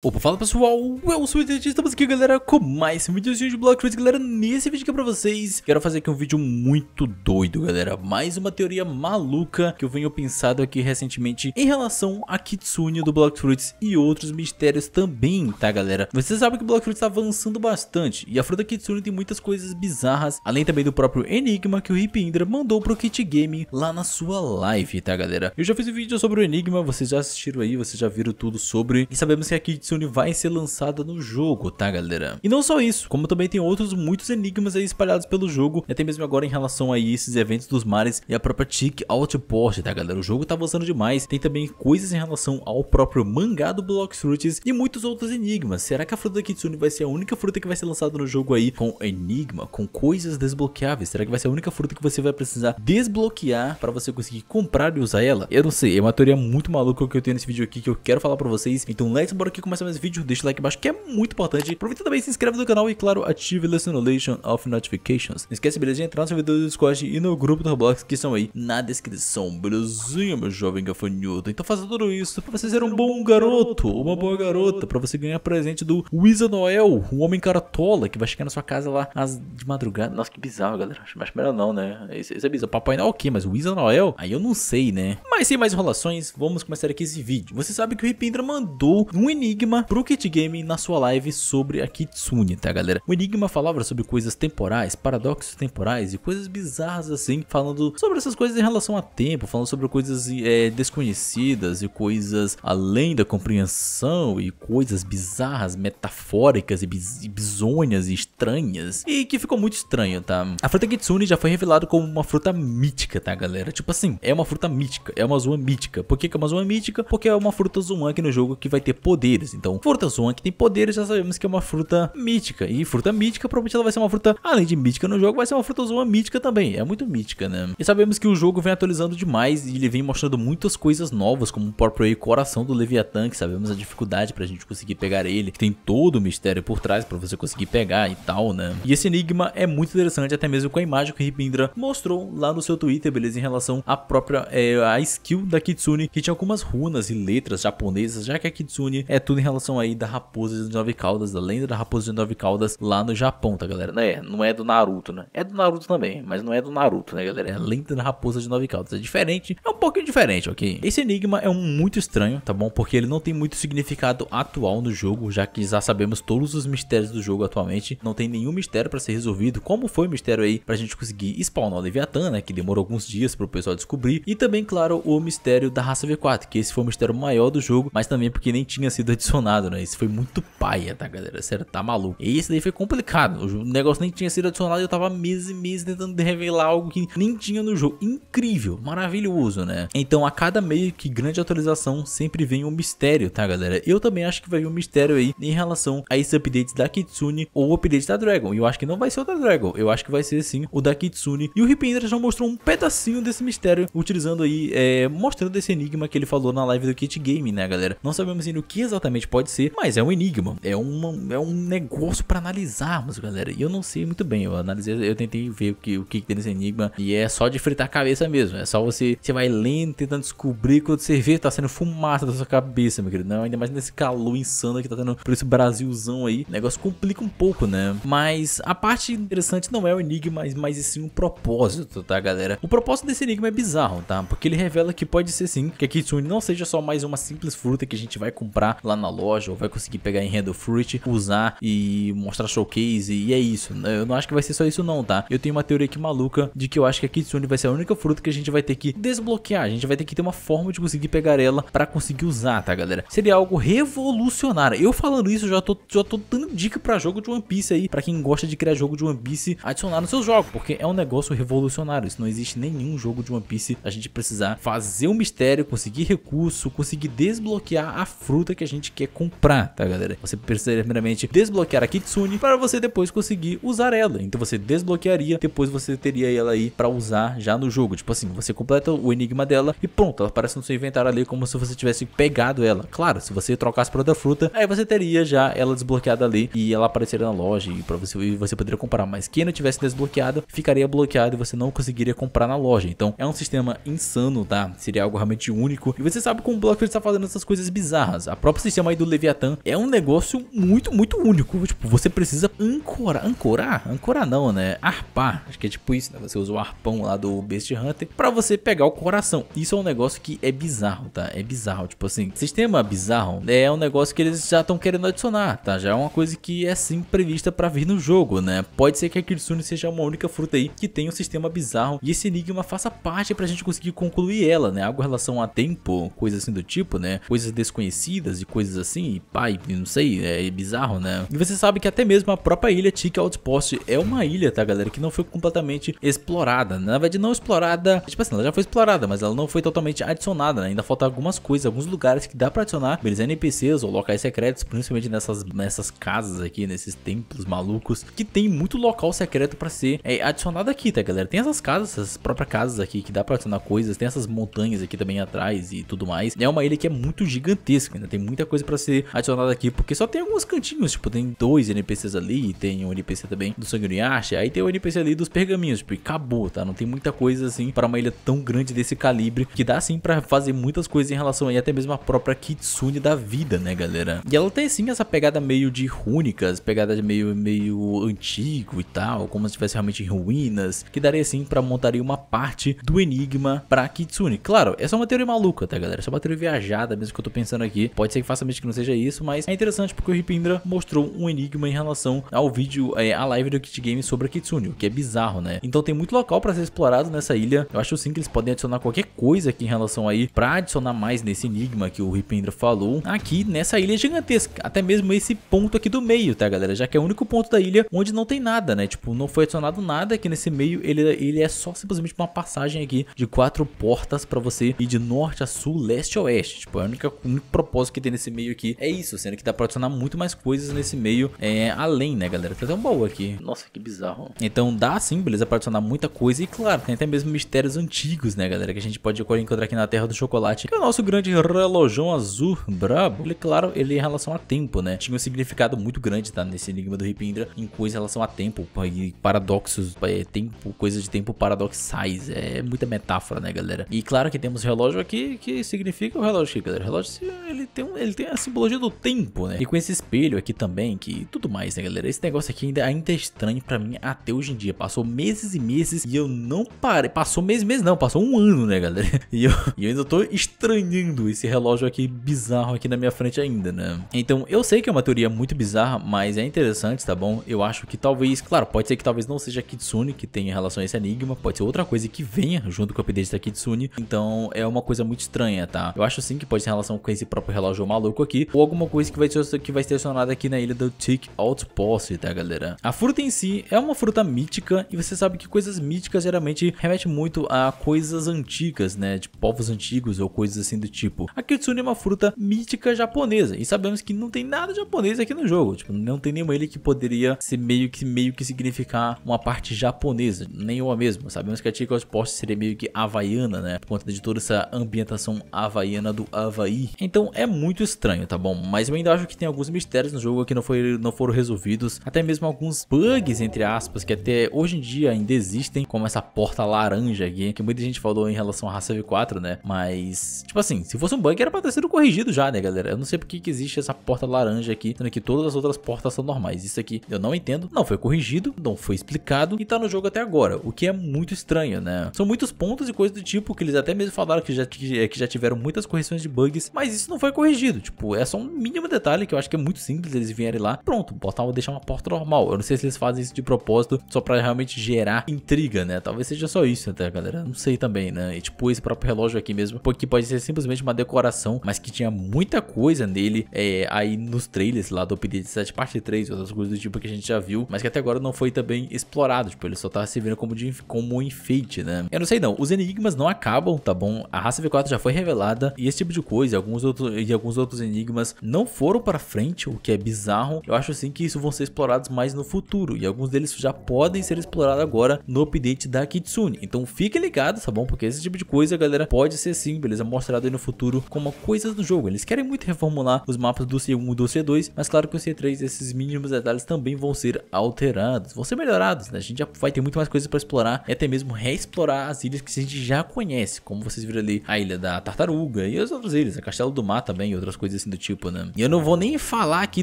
Opa, fala pessoal, eu sou o Itati, estamos aqui galera com mais um vídeo de Block Fruits, Galera, nesse vídeo aqui pra vocês, quero fazer aqui um vídeo muito doido galera Mais uma teoria maluca que eu venho pensado aqui recentemente em relação a Kitsune do Block Fruits e outros mistérios também, tá galera? Vocês sabem que o Block Fruits tá avançando bastante e a fruta Kitsune tem muitas coisas bizarras Além também do próprio Enigma que o Hip Indra mandou pro Kit Game lá na sua live, tá galera? Eu já fiz um vídeo sobre o Enigma, vocês já assistiram aí, vocês já viram tudo sobre E sabemos que a Kitsune cutscene vai ser lançada no jogo, tá galera? E não só isso, como também tem outros muitos enigmas aí espalhados pelo jogo, até mesmo agora em relação a esses eventos dos mares e a própria Tick Outpost, tá galera? O jogo tá avançando demais, tem também coisas em relação ao próprio mangá do Block Fruits e muitos outros enigmas. Será que a fruta da Kitsune vai ser a única fruta que vai ser lançada no jogo aí com enigma, com coisas desbloqueáveis? Será que vai ser a única fruta que você vai precisar desbloquear para você conseguir comprar e usar ela? Eu não sei, é uma teoria muito maluca que eu tenho nesse vídeo aqui que eu quero falar para vocês, então let's bora aqui começar mais vídeo, deixa o like embaixo que é muito importante. Aproveita também, se inscreve no canal e, claro, ative a notification of notifications. Não esquece, beleza, de entrar no servidor do Discord e no grupo do Roblox que são aí na descrição, belezinha, meu jovem gafanhoto. Então faça tudo isso pra você ser um bom garoto, uma boa garota, pra você ganhar presente do Wizard Noel, um homem caratola que vai chegar na sua casa lá às de madrugada. Nossa, que bizarro, galera. Acho melhor não, né? Isso, é bizarro. Papai Noel que mas o Wizard Noel, aí eu não sei, né? Mas sem mais enrolações, vamos começar aqui esse vídeo. Você sabe que o Ripindra mandou um enigma Enigma pro Kit Game na sua live sobre a Kitsune, tá galera? O Enigma falava sobre coisas temporais, paradoxos temporais e coisas bizarras assim, falando sobre essas coisas em relação a tempo, falando sobre coisas é, desconhecidas e coisas além da compreensão e coisas bizarras, metafóricas e, biz e bizonhas e estranhas. E que ficou muito estranho, tá? A fruta Kitsune já foi revelada como uma fruta mítica, tá galera? Tipo assim, é uma fruta mítica, é uma zoa mítica. Por que, que é uma zoa mítica? Porque é uma fruta zoan aqui no jogo que vai ter poderes, então, fruta Fortanzuan que tem poderes, já sabemos que é uma fruta mítica. E fruta mítica, provavelmente ela vai ser uma fruta, além de mítica no jogo, vai ser uma fruta Zoan mítica também. É muito mítica, né? E sabemos que o jogo vem atualizando demais e ele vem mostrando muitas coisas novas, como o próprio coração do Leviathan, que sabemos a dificuldade pra gente conseguir pegar ele, que tem todo o mistério por trás pra você conseguir pegar e tal, né? E esse enigma é muito interessante, até mesmo com a imagem que o Ripindra mostrou lá no seu Twitter, beleza? Em relação à própria é, a skill da Kitsune, que tinha algumas runas e letras japonesas, já que a Kitsune é tudo em relação aí da raposa de nove caudas, da lenda da raposa de nove caudas lá no Japão, tá galera? Não é, Não é do Naruto, né? É do Naruto também, mas não é do Naruto, né galera? É a lenda da raposa de nove caudas. É diferente, é um pouquinho diferente, ok? Esse enigma é um muito estranho, tá bom? Porque ele não tem muito significado atual no jogo, já que já sabemos todos os mistérios do jogo atualmente. Não tem nenhum mistério para ser resolvido, como foi o mistério aí pra gente conseguir spawnar o Leviathan, né? Que demorou alguns dias pro pessoal descobrir. E também, claro, o mistério da raça V4, que esse foi o mistério maior do jogo, mas também porque nem tinha sido adicionado adicionado, né? Isso foi muito paia, tá, galera? Sério, tá maluco. E esse daí foi complicado. O negócio nem tinha sido adicionado e eu tava meses e meses tentando revelar algo que nem tinha no jogo. Incrível, maravilhoso, né? Então, a cada meio que grande atualização sempre vem um mistério, tá, galera? Eu também acho que vai vir um mistério aí em relação a esse update da Kitsune ou o update da Dragon. E eu acho que não vai ser o da Dragon. Eu acho que vai ser, sim, o da Kitsune. E o Ripendra já mostrou um pedacinho desse mistério, utilizando aí, é, mostrando esse enigma que ele falou na live do Kit Game, né, galera? Não sabemos ainda o que exatamente pode ser, mas é um enigma. É, uma, é um negócio para analisarmos, galera. E eu não sei muito bem. Eu analisei, eu tentei ver o que, o que tem nesse enigma. E é só de fritar a cabeça mesmo. É só você, você vai lendo, tentando descobrir quando você vê, tá sendo fumaça da sua cabeça, meu querido. Não, ainda mais nesse calor insano que tá tendo por esse Brasilzão aí. O negócio complica um pouco, né? Mas a parte interessante não é o enigma, mas, mas sim o propósito, tá, galera? O propósito desse enigma é bizarro, tá? Porque ele revela que pode ser sim que a Kitsune não seja só mais uma simples fruta que a gente vai comprar lá na loja ou vai conseguir pegar em Handle Fruit, usar e mostrar showcase e é isso. Eu não acho que vai ser só isso não, tá? Eu tenho uma teoria aqui maluca de que eu acho que a Kitsune vai ser a única fruta que a gente vai ter que desbloquear. A gente vai ter que ter uma forma de conseguir pegar ela para conseguir usar, tá, galera? Seria algo revolucionário. Eu falando isso, já tô, já tô dando dica para jogo de One Piece aí, para quem gosta de criar jogo de One Piece, adicionar no seu jogo, porque é um negócio revolucionário. Isso não existe nenhum jogo de One Piece a gente precisar fazer um mistério, conseguir recurso, conseguir desbloquear a fruta que a gente que é comprar, tá galera? Você precisa primeiramente desbloquear a Kitsune para você depois conseguir usar ela. Então você desbloquearia, depois você teria ela aí para usar já no jogo. Tipo assim, você completa o enigma dela e pronto, ela aparece no seu inventário ali como se você tivesse pegado ela. Claro, se você trocasse por outra fruta, aí você teria já ela desbloqueada ali e ela apareceria na loja e para você e você poderia comprar. Mas quem não tivesse desbloqueado, ficaria bloqueado e você não conseguiria comprar na loja. Então é um sistema insano, tá? Seria algo realmente único. E você sabe como o Blockfield está fazendo essas coisas bizarras. A própria sistema do Leviatã é um negócio muito, muito único. Tipo, você precisa ancorar, ancorar, ancorar não, né? Arpar, acho que é tipo isso, né? Você usa o arpão lá do Beast Hunter pra você pegar o coração. Isso é um negócio que é bizarro, tá? É bizarro, tipo assim, sistema bizarro é um negócio que eles já estão querendo adicionar, tá? Já é uma coisa que é sim prevista pra vir no jogo, né? Pode ser que a Kirsune seja uma única fruta aí que tem um sistema bizarro e esse enigma faça parte pra gente conseguir concluir ela, né? Algo em relação a tempo, coisa assim do tipo, né? Coisas desconhecidas e coisas assim, e pai, não sei, é bizarro, né? E você sabe que até mesmo a própria ilha Tiki Outpost é uma ilha, tá, galera? Que não foi completamente explorada. Né? Na verdade, não explorada, tipo assim, ela já foi explorada, mas ela não foi totalmente adicionada, né? Ainda falta algumas coisas, alguns lugares que dá pra adicionar, beleza? NPCs ou locais secretos, principalmente nessas, nessas casas aqui, nesses templos malucos, que tem muito local secreto pra ser é, adicionado aqui, tá, galera? Tem essas casas, essas próprias casas aqui que dá pra adicionar coisas, tem essas montanhas aqui também atrás e tudo mais. É uma ilha que é muito gigantesca, né? Tem muita coisa para ser adicionado aqui, porque só tem alguns cantinhos, tipo, tem dois NPCs ali, tem um NPC também do Sangue Yasha, aí tem o um NPC ali dos pergaminhos, tipo, e acabou, tá? Não tem muita coisa assim para uma ilha tão grande desse calibre, que dá sim para fazer muitas coisas em relação aí até mesmo a própria Kitsune da vida, né, galera? E ela tem sim essa pegada meio de rúnicas, pegada meio meio antigo e tal, como se estivesse realmente em ruínas, que daria sim para aí uma parte do enigma para Kitsune. Claro, essa é uma teoria maluca, tá, galera? Essa é uma teoria viajada mesmo que eu tô pensando aqui. Pode ser que faça que não seja isso, mas é interessante porque o Ripindra mostrou um enigma em relação ao vídeo, é, a live do Kit Game sobre a Kitsune, o que é bizarro, né? Então tem muito local para ser explorado nessa ilha. Eu acho sim que eles podem adicionar qualquer coisa aqui em relação aí para adicionar mais nesse enigma que o Ripindra falou aqui nessa ilha gigantesca. Até mesmo esse ponto aqui do meio, tá, galera? Já que é o único ponto da ilha onde não tem nada, né? Tipo, não foi adicionado nada aqui nesse meio. Ele, ele é só simplesmente uma passagem aqui de quatro portas para você ir de norte a sul, leste a oeste. Tipo, é o único, o único propósito que tem nesse meio meio que é isso, sendo que dá pra adicionar muito mais coisas nesse meio é, além, né, galera? Tá tão baú aqui. Nossa, que bizarro. Então dá sim, beleza, pra adicionar muita coisa. E claro, tem até mesmo mistérios antigos, né, galera? Que a gente pode encontrar aqui na Terra do Chocolate, que é o nosso grande relojão azul brabo. Ele, claro, ele é em relação a tempo, né? Tinha um significado muito grande, tá? Nesse enigma do Ripindra, em coisa em relação a tempo, e paradoxos, é, tempo, de tempo paradoxais. É muita metáfora, né, galera? E claro que temos relógio aqui, que significa o relógio aqui, galera. O relógio, ele tem, um, ele tem simbologia do tempo, né? E com esse espelho aqui também, que tudo mais, né, galera? Esse negócio aqui ainda, ainda é estranho pra mim até hoje em dia. Passou meses e meses e eu não parei. Passou meses e meses não, passou um ano, né, galera? E eu, e eu ainda tô estranhando esse relógio aqui bizarro aqui na minha frente ainda, né? Então, eu sei que é uma teoria muito bizarra, mas é interessante, tá bom? Eu acho que talvez, claro, pode ser que talvez não seja Kitsune que tenha relação a esse enigma, pode ser outra coisa que venha junto com o update da Kitsune, então é uma coisa muito estranha, tá? Eu acho sim que pode ter relação com esse próprio relógio maluco aqui, ou alguma coisa que vai, ser, que vai ser acionada aqui na ilha do Tick Outpost, tá galera? A fruta em si é uma fruta mítica e você sabe que coisas míticas geralmente remete muito a coisas antigas, né? De povos antigos ou coisas assim do tipo. A Kitsune é uma fruta mítica japonesa e sabemos que não tem nada japonês aqui no jogo, tipo, não tem nenhuma ilha que poderia ser meio que, meio que significar uma parte japonesa, nenhuma mesmo. Sabemos que a Tick Outpost seria meio que havaiana, né? Por conta de toda essa ambientação havaiana do Havaí. Então é muito estranho estranho, tá bom? Mas eu ainda acho que tem alguns mistérios no jogo que não, foi, não foram resolvidos, até mesmo alguns bugs, entre aspas, que até hoje em dia ainda existem, como essa porta laranja aqui, que muita gente falou em relação a raça V4, né? Mas, tipo assim, se fosse um bug era pra ter sido corrigido já, né, galera? Eu não sei porque que existe essa porta laranja aqui, sendo que todas as outras portas são normais. Isso aqui eu não entendo, não foi corrigido, não foi explicado e tá no jogo até agora, o que é muito estranho, né? São muitos pontos e coisas do tipo que eles até mesmo falaram que já, que é, já tiveram muitas correções de bugs, mas isso não foi corrigido. Tipo, Tipo, é só um mínimo detalhe que eu acho que é muito simples eles vierem lá. Pronto, botar uma, deixar uma porta normal. Eu não sei se eles fazem isso de propósito só para realmente gerar intriga, né? Talvez seja só isso até, galera. Não sei também, né? E tipo, esse próprio relógio aqui mesmo, porque pode ser simplesmente uma decoração, mas que tinha muita coisa nele é, aí nos trailers lá do update 7 parte 3, outras coisas do tipo que a gente já viu, mas que até agora não foi também explorado. Tipo, ele só tá servindo como, de, como um enfeite, né? Eu não sei não, os enigmas não acabam, tá bom? A raça V4 já foi revelada e esse tipo de coisa, alguns outros, e alguns outros enigmas não foram para frente, o que é bizarro. Eu acho assim que isso vão ser explorados mais no futuro e alguns deles já podem ser explorados agora no update da Kitsune. Então fiquem ligados, tá bom? Porque esse tipo de coisa, galera, pode ser sim, beleza? Mostrado aí no futuro como coisas do jogo. Eles querem muito reformular os mapas do C1 e do C2, mas claro que o C3, esses mínimos detalhes também vão ser alterados, vão ser melhorados, né? A gente já vai ter muito mais coisas para explorar e até mesmo reexplorar as ilhas que a gente já conhece, como vocês viram ali a ilha da tartaruga e as outras ilhas, a Castelo do Mar também e outras coisas assim do tipo, né? E eu não vou nem falar aqui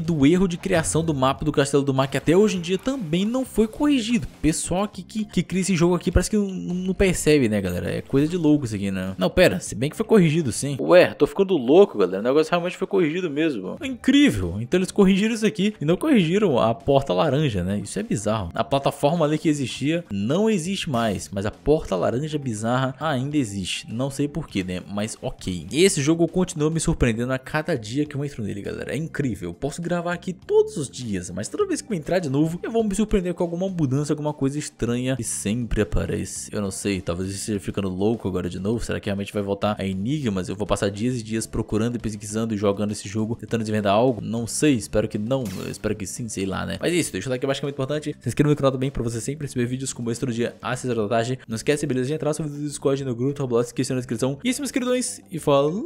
do erro de criação do mapa do Castelo do Mar, que até hoje em dia também não foi corrigido. Pessoal que, que, que cria esse jogo aqui parece que não, não, percebe, né, galera? É coisa de louco isso aqui, né? Não, pera, se bem que foi corrigido, sim. Ué, tô ficando louco, galera. O negócio realmente foi corrigido mesmo. É incrível. Então eles corrigiram isso aqui e não corrigiram a porta laranja, né? Isso é bizarro. A plataforma ali que existia não existe mais, mas a porta laranja bizarra ainda existe. Não sei porquê, né? Mas ok. Esse jogo continua me surpreendendo a cada dia dia que eu entro nele, galera. É incrível. Eu posso gravar aqui todos os dias, mas toda vez que eu entrar de novo, eu vou me surpreender com alguma mudança, alguma coisa estranha que sempre aparece. Eu não sei, talvez eu esteja ficando louco agora de novo. Será que realmente vai voltar a enigmas? Eu vou passar dias e dias procurando e pesquisando e jogando esse jogo, tentando desvendar algo? Não sei, espero que não. Eu espero que sim, sei lá, né? Mas é isso, deixa o like abaixo que é muito importante. Se inscreva no canal também pra você sempre receber vídeos como esse todo dia às 6 da tarde. Não esquece, beleza, de entrar no Discord, no grupo, no Roblox, que na descrição. E isso, meus queridões, e falou!